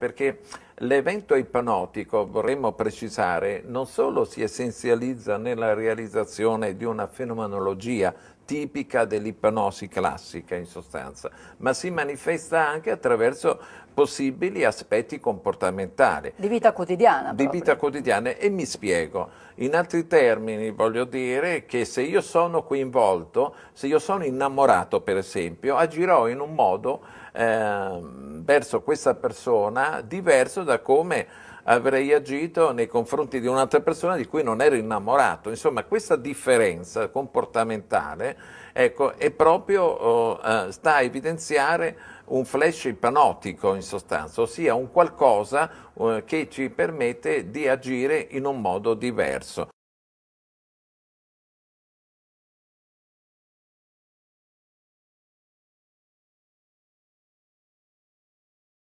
perché l'evento ipnotico, vorremmo precisare, non solo si essenzializza nella realizzazione di una fenomenologia tipica dell'ipnosi classica in sostanza, ma si manifesta anche attraverso possibili aspetti comportamentali. Di vita quotidiana. Di proprio. vita quotidiana e mi spiego. In altri termini voglio dire che se io sono coinvolto, se io sono innamorato per esempio, agirò in un modo... Ehm, verso questa persona diverso da come avrei agito nei confronti di un'altra persona di cui non ero innamorato. Insomma, questa differenza comportamentale ecco, è proprio, oh, eh, sta a evidenziare un flash ipnotico in sostanza, ossia un qualcosa eh, che ci permette di agire in un modo diverso.